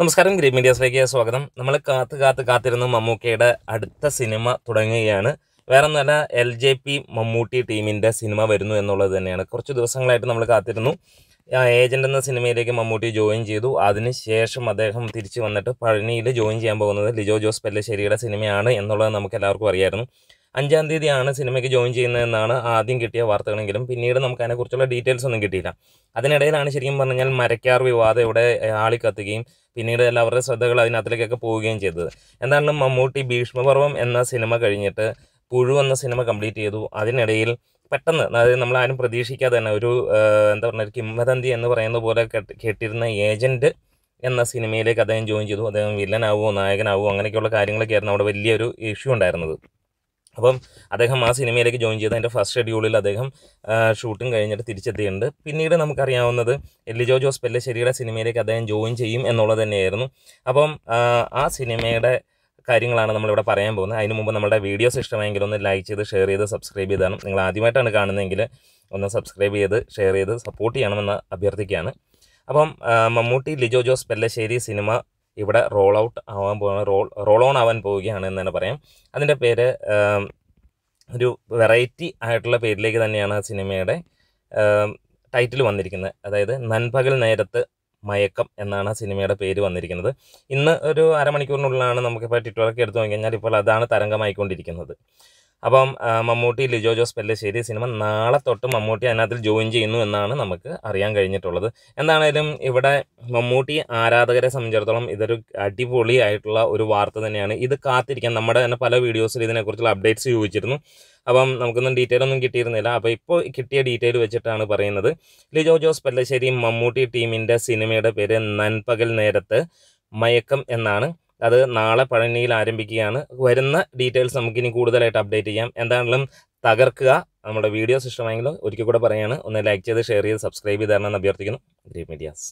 നമസ്കാരം ഗ്രീൻ മീഡിയാസിലേക്ക് സ്വാഗതം നമ്മൾ കാത്ത് കാത്ത് കാത്തിരുന്ന മമ്മൂക്കയുടെ അടുത്ത സിനിമ തുടങ്ങുകയാണ് വേറെ നല്ല എൽ ജെ പി മമ്മൂട്ടി ടീമിൻ്റെ സിനിമ വരുന്നു എന്നുള്ളത് തന്നെയാണ് കുറച്ച് ദിവസങ്ങളായിട്ട് നമ്മൾ കാത്തിരുന്നു ഏജൻ്റ് എന്ന സിനിമയിലേക്ക് മമ്മൂട്ടി ജോയിൻ ചെയ്തു അതിനുശേഷം അദ്ദേഹം തിരിച്ചു വന്നിട്ട് പഴനിയിൽ ജോയിൻ ചെയ്യാൻ പോകുന്നത് ലിജോ ജോസ് പെല്ലശ്ശേരിയുടെ സിനിമയാണ് എന്നുള്ളത് നമുക്ക് എല്ലാവർക്കും അറിയായിരുന്നു അഞ്ചാം തീയതിയാണ് സിനിമയ്ക്ക് ജോയിൻ ചെയ്യുന്നതെന്നാണ് ആദ്യം കിട്ടിയ വാർത്തകളെങ്കിലും പിന്നീട് നമുക്ക് അതിനെക്കുറിച്ചുള്ള ഡീറ്റെയിൽസ് ഒന്നും കിട്ടിയില്ല അതിനിടയിലാണ് ശരിക്കും പറഞ്ഞാൽ മരക്കാർ വിവാദം ഇവിടെ ആളിക്കത്തുകയും പിന്നീട് എല്ലാവരുടെ ശ്രദ്ധകൾ അതിനകത്തിലേക്കൊക്കെ പോവുകയും ചെയ്തത് എന്താണ് മമ്മൂട്ടി ഭീഷ്മപർവം എന്ന സിനിമ കഴിഞ്ഞിട്ട് പുഴു എന്ന സിനിമ കംപ്ലീറ്റ് ചെയ്തു അതിനിടയിൽ പെട്ടെന്ന് അതായത് നമ്മൾ ആരും പ്രതീക്ഷിക്കാതെ തന്നെ ഒരു എന്താ പറഞ്ഞാൽ കിംവദന്തി എന്ന് പറയുന്ന പോലെ കേട്ടിരുന്ന ഏജൻറ്റ് എന്ന സിനിമയിലേക്ക് അദ്ദേഹം ജോയിൻ ചെയ്തു അദ്ദേഹം വില്ലനാവോ നായകനാവോ അങ്ങനെയൊക്കെയുള്ള കാര്യങ്ങളൊക്കെയായിരുന്നു അവിടെ വലിയൊരു ഇഷ്യൂ ഉണ്ടായിരുന്നത് അപ്പം അദ്ദേഹം ആ സിനിമയിലേക്ക് ജോയിൻ ചെയ്ത് അതിൻ്റെ ഫസ്റ്റ് ഷെഡ്യൂളിൽ അദ്ദേഹം ഷൂട്ടിംഗ് കഴിഞ്ഞിട്ട് തിരിച്ചെത്തിയുണ്ട് പിന്നീട് നമുക്കറിയാവുന്നത് എലിജോ ജോസ് പെല്ലശ്ശേരിയുടെ സിനിമയിലേക്ക് അദ്ദേഹം ജോയിൻ ചെയ്യും എന്നുള്ളത് തന്നെയായിരുന്നു അപ്പം ആ സിനിമയുടെ കാര്യങ്ങളാണ് നമ്മളിവിടെ പറയാൻ പോകുന്നത് അതിന് മുമ്പ് നമ്മുടെ വീഡിയോസ് ഇഷ്ടമായെങ്കിൽ ഒന്ന് ലൈക്ക് ചെയ്ത് ഷെയർ ചെയ്ത് സബ്സ്ക്രൈബ് ചെയ്താണ് നിങ്ങൾ ആദ്യമായിട്ടാണ് കാണുന്നതെങ്കിൽ ഒന്ന് സബ്സ്ക്രൈബ് ചെയ്ത് ഷെയർ ചെയ്ത് സപ്പോർട്ട് ചെയ്യണമെന്ന് അഭ്യർത്ഥിക്കുകയാണ് അപ്പം മമ്മൂട്ടി ലിജോ ജോസ് പെല്ലശ്ശേരി സിനിമ ഇവിടെ റോൾ ഔട്ട് ആവാൻ പോവാണ് റോൾ റോൾ ഓൺ ആവാൻ പോവുകയാണ് എന്ന് തന്നെ പറയാം അതിൻ്റെ പേര് ഒരു വെറൈറ്റി ആയിട്ടുള്ള പേരിലേക്ക് തന്നെയാണ് ആ സിനിമയുടെ ടൈറ്റിൽ വന്നിരിക്കുന്നത് അതായത് നൻപകൽ നേരത്ത് മയക്കം എന്നാണ് ആ സിനിമയുടെ പേര് വന്നിരിക്കുന്നത് ഇന്ന് ഒരു അരമണിക്കൂറിനുള്ളിലാണ് നമുക്കിപ്പോൾ ടിറ്റോറൊക്കെ എടുത്തു നോക്കി കഴിഞ്ഞാൽ ഇപ്പോൾ അതാണ് തരംഗമായിക്കൊണ്ടിരിക്കുന്നത് അപ്പം മമ്മൂട്ടി ലിജോ ജോസ് പെല്ലശ്ശേരി സിനിമ നാളെ തൊട്ട് മമ്മൂട്ടി അതിനകത്ത് ജോയിൻ ചെയ്യുന്നു എന്നാണ് നമുക്ക് അറിയാൻ കഴിഞ്ഞിട്ടുള്ളത് എന്താണേലും ഇവിടെ മമ്മൂട്ടി ആരാധകരെ സംബന്ധിച്ചിടത്തോളം ഇതൊരു അടിപൊളിയായിട്ടുള്ള ഒരു വാർത്ത തന്നെയാണ് ഇത് കാത്തിരിക്കാൻ നമ്മുടെ തന്നെ പല വീഡിയോസിൽ ഇതിനെക്കുറിച്ചുള്ള അപ്ഡേറ്റ്സ് ചോദിച്ചിരുന്നു അപ്പം നമുക്കൊന്നും ഡീറ്റെയിൽ ഒന്നും കിട്ടിയിരുന്നില്ല അപ്പോൾ ഇപ്പോൾ കിട്ടിയ ഡീറ്റെയിൽ വെച്ചിട്ടാണ് പറയുന്നത് ലിജോ ജോസ് പെല്ലശ്ശേരി മമ്മൂട്ടി ടീമിൻ്റെ സിനിമയുടെ പേര് നൻപകൽ നേരത്ത് മയക്കം എന്നാണ് അത് നാളെ പഴനിയിൽ ആരംഭിക്കുകയാണ് വരുന്ന ഡീറ്റെയിൽസ് നമുക്കിനി കൂടുതലായിട്ട് അപ്ഡേറ്റ് ചെയ്യാം എന്താണെങ്കിലും തകർക്കുക നമ്മുടെ വീഡിയോസ് ഇഷ്ടമായെങ്കിൽ ഒരിക്കൽ കൂടെ പറയുകയാണ് ഒന്ന് ലൈക്ക് ചെയ്ത് ഷെയർ ചെയ്ത് സബ്സ്ക്രൈബ് ചെയ്ത് തരണമെന്ന് അഭ്യർത്ഥിക്കുന്നു ഗ്രീപ് മീഡിയാസ്